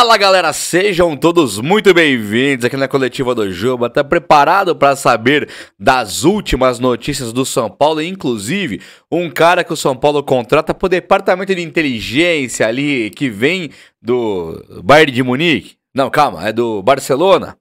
Fala galera, sejam todos muito bem-vindos aqui na coletiva do Juba. Tá preparado para saber das últimas notícias do São Paulo, inclusive um cara que o São Paulo contrata pro departamento de inteligência ali que vem do Bayern de Munique? Não, calma, é do Barcelona?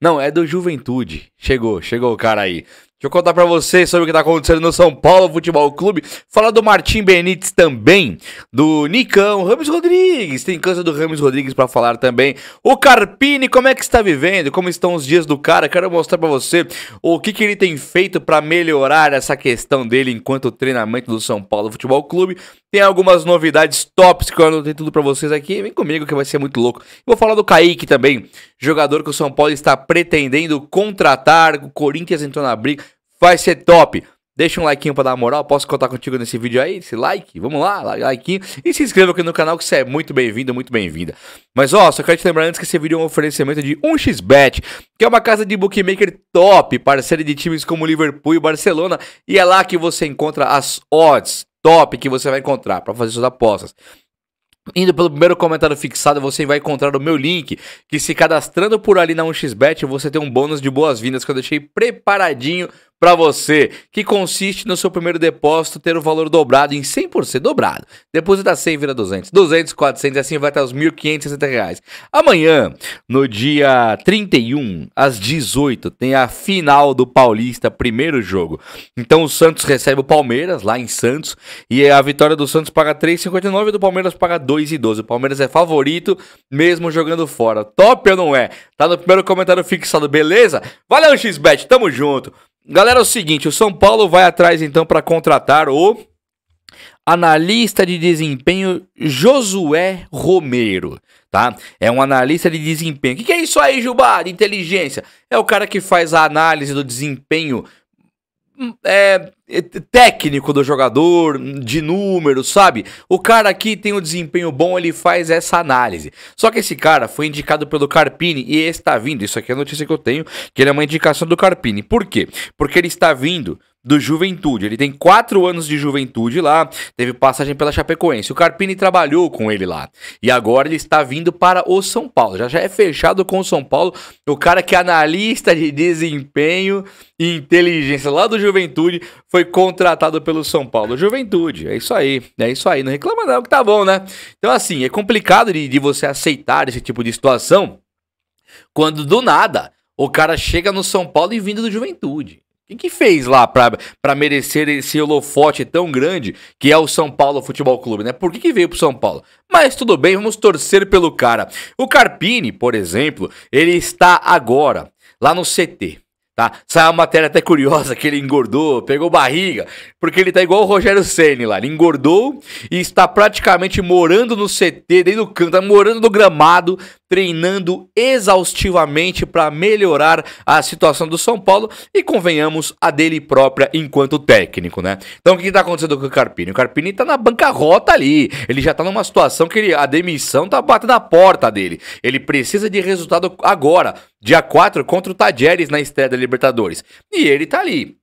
Não, é do Juventude. Chegou, chegou o cara aí. Deixa eu contar para vocês sobre o que tá acontecendo no São Paulo Futebol Clube. Falar do Martim Benítez também, do Nicão, Ramos Rodrigues. Tem câncer do Ramos Rodrigues para falar também. O Carpini, como é que está vivendo? Como estão os dias do cara? Quero mostrar para você o que, que ele tem feito para melhorar essa questão dele enquanto treinamento do São Paulo Futebol Clube. Tem algumas novidades tops que eu anotei tudo para vocês aqui. Vem comigo que vai ser muito louco. Vou falar do Kaique também, jogador que o São Paulo está pretendendo contratar. O Corinthians entrou na briga. Vai ser top. Deixa um like pra dar moral. Posso contar contigo nesse vídeo aí? Esse like? Vamos lá, like. E se inscreva aqui no canal que você é muito bem-vindo, muito bem-vinda. Mas ó, só quero te lembrar antes que esse vídeo é um oferecimento de 1xBet, que é uma casa de bookmaker top, parceira de times como Liverpool e Barcelona. E é lá que você encontra as odds top que você vai encontrar para fazer suas apostas. Indo pelo primeiro comentário fixado, você vai encontrar o meu link, que se cadastrando por ali na 1xbet, você tem um bônus de boas-vindas que eu deixei preparadinho para você, que consiste no seu primeiro depósito ter o valor dobrado em 100% dobrado. Deposita 100 vira 200, 200, 400 e assim vai até os 1.560 reais. Amanhã, no dia 31, às 18, tem a final do Paulista, primeiro jogo. Então o Santos recebe o Palmeiras lá em Santos e a vitória do Santos paga 3,59 e do Palmeiras paga 2,12. O Palmeiras é favorito, mesmo jogando fora. Top ou não é? Tá no primeiro comentário fixado, beleza? Valeu, Xbet, tamo junto. Galera, é o seguinte, o São Paulo vai atrás então para contratar o analista de desempenho Josué Romero, tá? É um analista de desempenho. O que, que, é isso aí, Jubá? De inteligência. É o cara que faz a análise do desempenho é, é, técnico do jogador, de números, sabe? O cara aqui tem um desempenho bom, ele faz essa análise. Só que esse cara foi indicado pelo Carpini e está vindo. Isso aqui é a notícia que eu tenho, que ele é uma indicação do Carpini. Por quê? Porque ele está vindo do Juventude. Ele tem quatro anos de juventude lá, teve passagem pela Chapecoense. O Carpini trabalhou com ele lá. E agora ele está vindo para o São Paulo. Já, já é fechado com o São Paulo. O cara que é analista de desempenho e inteligência lá do Juventude foi contratado pelo São Paulo. Juventude, é isso aí. É isso aí. Não reclama não, que tá bom, né? Então, assim, é complicado de, de você aceitar esse tipo de situação quando do nada o cara chega no São Paulo e vindo do Juventude. Quem que fez lá para merecer esse holofote tão grande que é o São Paulo Futebol Clube, né? Por que, que veio pro São Paulo? Mas tudo bem, vamos torcer pelo cara. O Carpini, por exemplo, ele está agora lá no CT. Tá? Saiu uma matéria até curiosa que ele engordou, pegou barriga, porque ele tá igual o Rogério Ceni lá, ele engordou e está praticamente morando no CT, dentro do canto, tá morando no gramado treinando exaustivamente para melhorar a situação do São Paulo e convenhamos a dele própria enquanto técnico, né? Então o que está acontecendo com o Carpini? O Carpini está na bancarrota ali. Ele já está numa situação que ele, a demissão está batendo a porta dele. Ele precisa de resultado agora, dia 4 contra o Tajeres na estreia da Libertadores. E ele está ali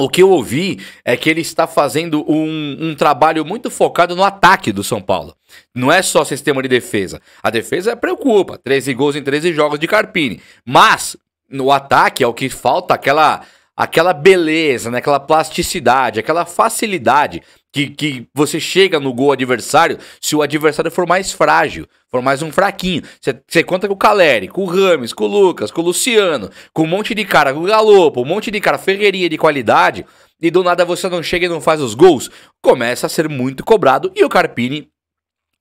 o que eu ouvi é que ele está fazendo um, um, trabalho muito focado no ataque do São Paulo. Não é só sistema de defesa. A defesa preocupa. 13 gols em 13 jogos de Carpini. Mas no ataque é o que falta aquela, aquela beleza, né? aquela plasticidade, aquela facilidade que, que você chega no gol adversário se o adversário for mais frágil, for mais um fraquinho. Você conta com o Caleri, com o Rames, com o Lucas, com o Luciano, com um monte de cara, com o Galopo, um monte de cara, ferreria de qualidade, e do nada você não chega e não faz os gols, começa a ser muito cobrado e o Carpini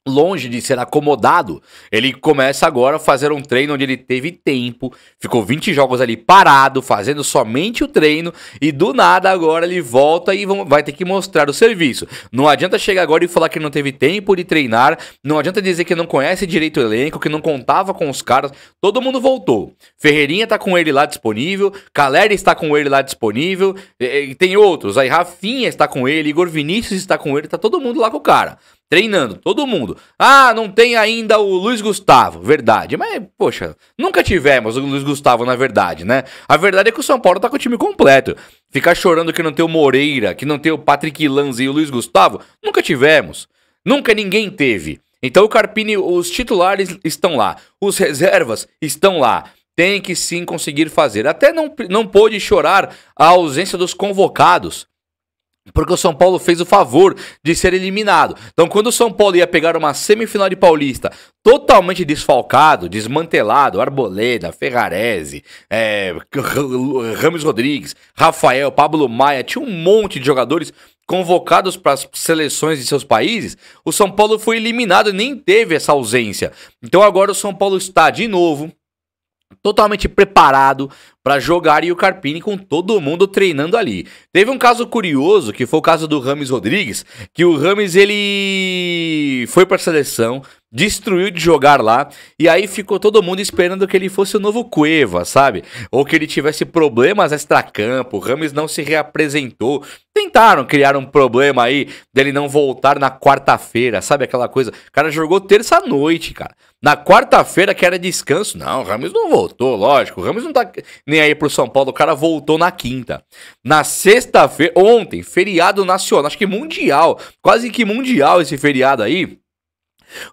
longe de ser acomodado, ele começa agora a fazer um treino onde ele teve tempo, ficou 20 jogos ali parado, fazendo somente o treino, e do nada agora ele volta e vai ter que mostrar o serviço. Não adianta chegar agora e falar que não teve tempo de treinar, não adianta dizer que não conhece direito o elenco, que não contava com os caras, todo mundo voltou. Ferreirinha tá com ele lá disponível, Caleri está com ele lá disponível, e tem outros, aí Rafinha está com ele, Igor Vinícius está com ele, tá todo mundo lá com o cara treinando, todo mundo. Ah, não tem ainda o Luiz Gustavo, verdade. Mas, poxa, nunca tivemos o Luiz Gustavo, na verdade, né? A verdade é que o São Paulo tá com o time completo. Ficar chorando que não tem o Moreira, que não tem o Patrick Lanz e o Luiz Gustavo, nunca tivemos. Nunca ninguém teve. Então o Carpini, os titulares estão lá, os reservas estão lá. Tem que sim conseguir fazer. Até não, não pôde chorar a ausência dos convocados. Porque o São Paulo fez o favor de ser eliminado. Então, quando o São Paulo ia pegar uma semifinal de Paulista totalmente desfalcado, desmantelado, Arboleda, Ferrarese, é, Ramos Rodrigues, Rafael, Pablo Maia, tinha um monte de jogadores convocados para as seleções de seus países, o São Paulo foi eliminado e nem teve essa ausência. Então agora o São Paulo está de novo totalmente preparado, para jogar e o Carpini com todo mundo treinando ali. Teve um caso curioso, que foi o caso do Rames Rodrigues, que o Rames ele foi para a seleção, destruiu de jogar lá, e aí ficou todo mundo esperando que ele fosse o novo Cueva, sabe? Ou que ele tivesse problemas extra-campo, o Rames não se reapresentou. Tentaram criar um problema aí dele não voltar na quarta-feira, sabe aquela coisa? O cara jogou terça-noite, cara. Na quarta-feira que era descanso, não, o Rames não voltou, lógico. O Rames não tá nem aí pro São Paulo. O cara voltou na quinta. Na sexta-feira, ontem, feriado nacional, acho que mundial, quase que mundial esse feriado aí.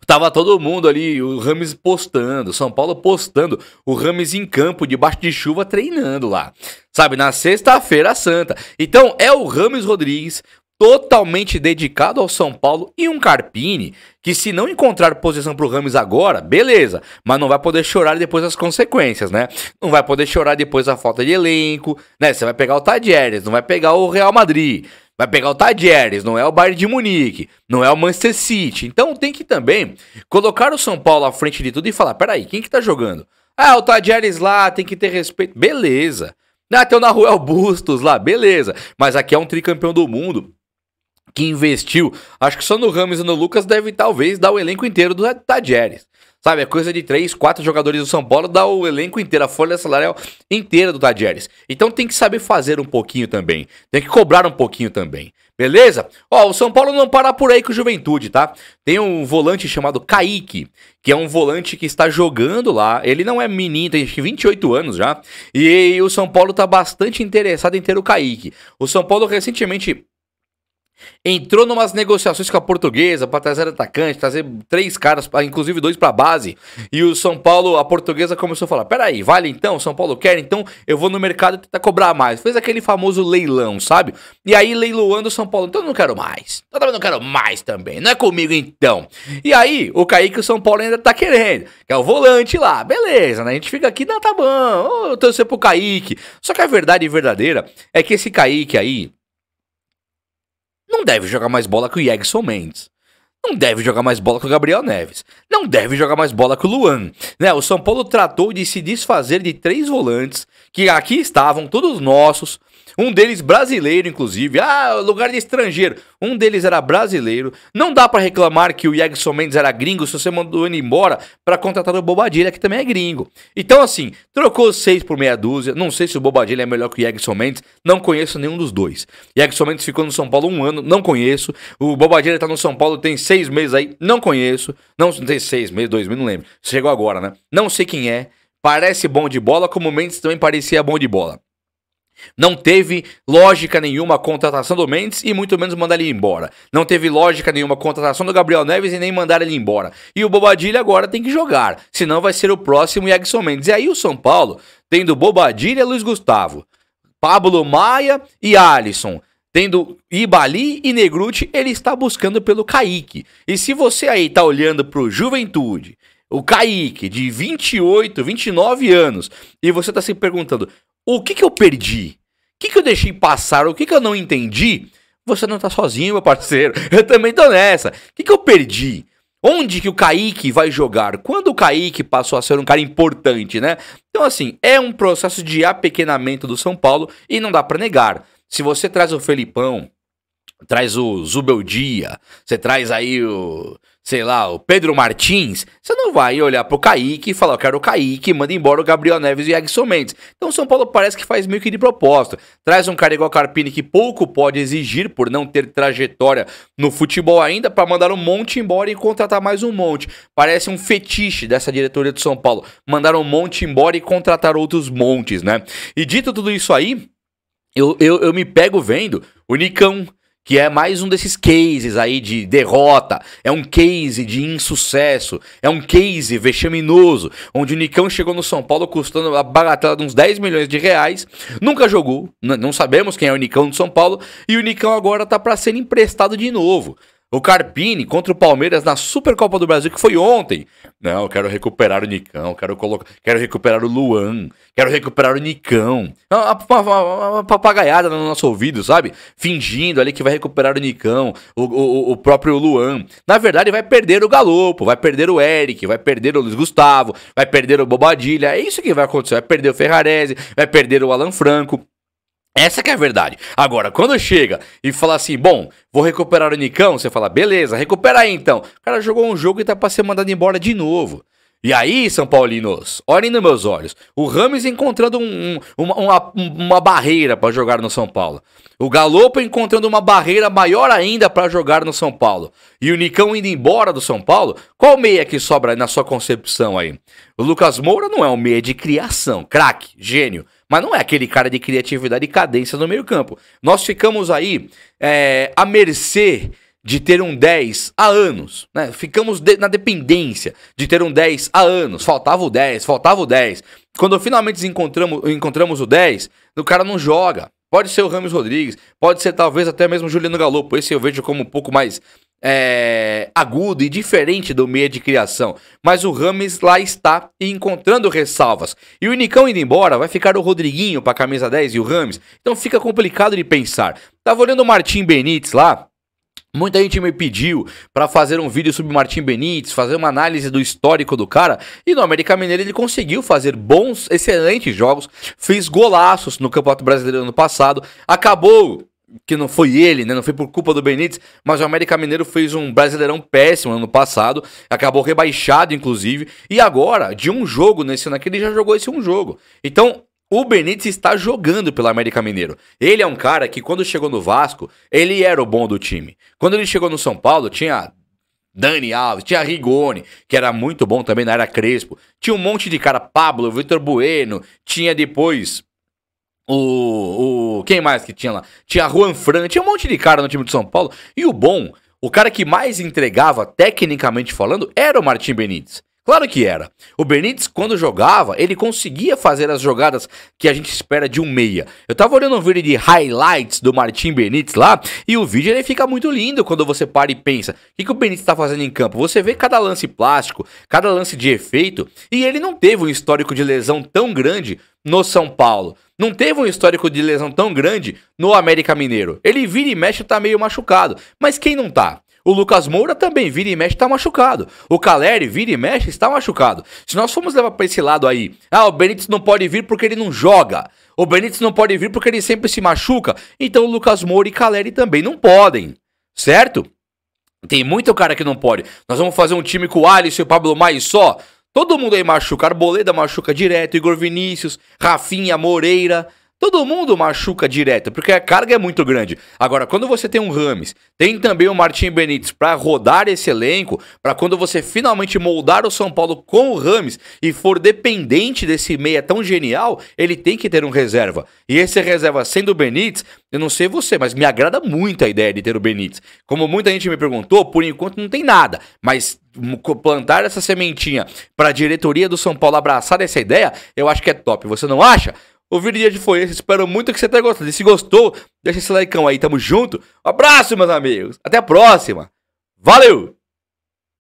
Tava todo mundo ali, o Rames postando, São Paulo postando, o Rames em campo, debaixo de chuva, treinando lá. Sabe, na sexta-feira santa. Então é o Rames Rodrigues totalmente dedicado ao São Paulo e um Carpini que se não encontrar posição para o Ramos agora, beleza, mas não vai poder chorar depois as consequências, né? Não vai poder chorar depois a falta de elenco, né? Você vai pegar o Tadieres, não vai pegar o Real Madrid, vai pegar o Tadieres, não é o Bayern de Munique, não é o Manchester City. Então tem que também colocar o São Paulo à frente de tudo e falar, peraí, quem que tá jogando? Ah, o Tadieres lá, tem que ter respeito. Beleza. Ah, tem o Naruel Bustos lá, beleza. Mas aqui é um tricampeão do mundo que investiu. Acho que só no Ramos e no Lucas deve talvez dar o elenco inteiro do Tadieres. Sabe, é coisa de três quatro jogadores do São Paulo dá o elenco inteiro, a folha salarial inteira do Tadieres. Então tem que saber fazer um pouquinho também. Tem que cobrar um pouquinho também. Beleza? Ó, o São Paulo não para por aí com o Juventude, tá? Tem um volante chamado Kaique, que é um volante que está jogando lá. Ele não é menino, tem acho que 28 anos já. E, e o São Paulo tá bastante interessado em ter o Kaique. O São Paulo recentemente Entrou numas negociações com a portuguesa para trazer atacante, trazer três caras, inclusive dois para base. E o São Paulo, a portuguesa começou a falar: peraí, vale então? São Paulo quer, então eu vou no mercado tentar cobrar mais. Fez aquele famoso leilão, sabe? E aí leiloando o São Paulo: então eu não quero mais. Então também não quero mais também. Não é comigo então. E aí o Kaique o São Paulo ainda tá querendo. Que é o volante lá. Beleza, né? A gente fica aqui, não, tá bom. Eu torcer pro Kaique. Só que a verdade verdadeira é que esse Kaique aí não deve jogar mais bola que o Jegson Mendes. Não deve jogar mais bola com o Gabriel Neves. Não deve jogar mais bola com o Luan. Né? O São Paulo tratou de se desfazer de três volantes que aqui estavam, todos nossos, um deles brasileiro, inclusive. Ah, lugar de estrangeiro. Um deles era brasileiro. Não dá para reclamar que o Jackson Mendes era gringo se você mandou ele embora para contratar o Bobadilha, que também é gringo. Então, assim, trocou seis por meia dúzia. Não sei se o Bobadilha é melhor que o Jackson Mendes. Não conheço nenhum dos dois. Jackson Mendes ficou no São Paulo um ano. Não conheço. O Bobadilha tá no São Paulo tem seis meses aí. Não conheço. Não, tem seis meses, dois meses, não lembro. Chegou agora, né? Não sei quem é. Parece bom de bola, como o Mendes também parecia bom de bola. Não teve lógica nenhuma a contratação do Mendes e muito menos mandar ele embora. Não teve lógica nenhuma a contratação do Gabriel Neves e nem mandar ele embora. E o Bobadilha agora tem que jogar, senão vai ser o próximo Jackson Mendes. E aí o São Paulo, tendo Bobadilha, Luiz Gustavo, Pablo Maia e Alisson, tendo Ibali e Negruti, ele está buscando pelo Kaique. E se você aí está olhando para o Juventude o Kaique, de 28, 29 anos, e você está se perguntando o que, que eu perdi? O que, que eu deixei passar? O que, que eu não entendi? Você não tá sozinho, meu parceiro. Eu também tô nessa. O que, que eu perdi? Onde que o Kaique vai jogar? Quando o Kaique passou a ser um cara importante, né? Então, assim, é um processo de apequenamento do São Paulo e não dá para negar. Se você traz o Felipão, traz o Zubeldia, você traz aí o sei lá, o Pedro Martins, você não vai olhar pro Kaique e falar, eu quero o Kaique, manda embora o Gabriel Neves e o Edson Mendes. Então o São Paulo parece que faz meio que de propósito. Traz um cara igual Carpini que pouco pode exigir por não ter trajetória no futebol ainda para mandar um monte embora e contratar mais um monte. Parece um fetiche dessa diretoria do São Paulo, mandar um monte embora e contratar outros montes, né? E dito tudo isso aí, eu, eu, eu me pego vendo o Nicão, que é mais um desses cases aí de derrota, é um case de insucesso, é um case vexaminoso, onde o Nicão chegou no São Paulo custando a bagatela de uns 10 milhões de reais, nunca jogou, não sabemos quem é o Nicão do São Paulo, e o Nicão agora tá para ser emprestado de novo. O Carpini contra o Palmeiras na Supercopa do Brasil, que foi ontem. Não, eu quero recuperar o Nicão, quero colocar, quero recuperar o Luan, quero recuperar o Nicão. É uma, uma, uma papagaiada no nosso ouvido, sabe? Fingindo ali que vai recuperar o Nicão, o, o, o próprio Luan. Na verdade, vai perder o Galopo, vai perder o Eric, vai perder o Luiz Gustavo, vai perder o Bobadilha. É isso que vai acontecer. Vai perder o Ferrarese, vai perder o Alan Franco. Essa que é a verdade. Agora, quando chega e fala assim, bom, vou recuperar o Nicão, você fala, beleza, recupera aí então. O cara jogou um jogo e tá pra ser mandado embora de novo. E aí, São Paulinos, olhem nos meus olhos. O Rames encontrando um, um, uma, uma, barreira para jogar no São Paulo. O Galopo encontrando uma barreira maior ainda para jogar no São Paulo. E o Nicão indo embora do São Paulo. Qual meia que sobra na sua concepção aí? O Lucas Moura não é um meia de criação, craque, gênio. Mas não é aquele cara de criatividade e cadência no meio-campo. Nós ficamos aí é, à mercê de ter um 10 há anos, né? Ficamos de, na dependência de ter um 10 há anos. Faltava o 10, faltava o 10. Quando finalmente encontramos, encontramos o 10, o cara não joga. Pode ser o Ramos Rodrigues, pode ser talvez até mesmo o Juliano Galopo. Esse eu vejo como um pouco mais é, agudo e diferente do meio de criação. Mas o Rames lá está encontrando ressalvas. E o Unicão indo embora, vai ficar o Rodriguinho para a camisa 10 e o Rames. Então fica complicado de pensar. Tava olhando o Martim Benítez lá. Muita gente me pediu para fazer um vídeo sobre Martim Benítez, fazer uma análise do histórico do cara. E no América Mineiro ele conseguiu fazer bons, excelentes jogos, fez golaços no Campeonato Brasileiro ano passado, acabou que não foi ele, né? Não foi por culpa do Benítez, mas o América Mineiro fez um brasileirão péssimo ano passado, acabou rebaixado, inclusive, e agora, de um jogo nesse naquele, ele já jogou esse um jogo. Então, o Benítez está jogando pelo América Mineiro. Ele é um cara que, quando chegou no Vasco, ele era o bom do time. Quando ele chegou no São Paulo, tinha Dani Alves, tinha Rigoni, que era muito bom também na era Crespo. Tinha um monte de cara, Pablo, Vitor Bueno, tinha depois o, o. Quem mais que tinha lá? Tinha Juan Fran, tinha um monte de cara no time de São Paulo. E o bom, o cara que mais entregava, tecnicamente falando, era o Martim Benítez. Claro que era. O Benítez, quando jogava, ele conseguia fazer as jogadas que a gente espera de um meia. Eu tava olhando um vídeo de highlights do Martim Benítez lá, e o vídeo ele fica muito lindo quando você para e pensa: o que, que o Benítez tá fazendo em campo? Você vê cada lance plástico, cada lance de efeito, e ele não teve um histórico de lesão tão grande no São Paulo. Não teve um histórico de lesão tão grande no América Mineiro. Ele vira e mexe e tá meio machucado. Mas quem não tá? O Lucas Moura também vira e mexe está machucado. O Caleri vira e mexe está machucado. Se nós formos levar para esse lado aí, ah, o Benítez não pode vir porque ele não joga. O Benítez não pode vir porque ele sempre se machuca. Então o Lucas Moura e Caleri também não podem, certo? Tem muito cara que não pode. Nós vamos fazer um time com o Alisson e o Pablo Maia só. Todo mundo aí machuca. Arboleda machuca direto. Igor Vinícius, Rafinha, Moreira. Todo mundo machuca direto, porque a carga é muito grande. Agora, quando você tem um Rames, tem também o Martim Benítez para rodar esse elenco, para quando você finalmente moldar o São Paulo com o Rames e for dependente desse meia tão genial, ele tem que ter um reserva. E esse reserva sendo o Benítez, eu não sei você, mas me agrada muito a ideia de ter o Benítez. Como muita gente me perguntou, por enquanto não tem nada, mas plantar essa sementinha para a diretoria do São Paulo abraçar essa ideia, eu acho que é top. Você não acha? O vídeo de hoje foi esse. Espero muito que você tenha gostado. E se gostou, deixa esse like aí. Tamo junto. Um abraço, meus amigos. Até a próxima. Valeu!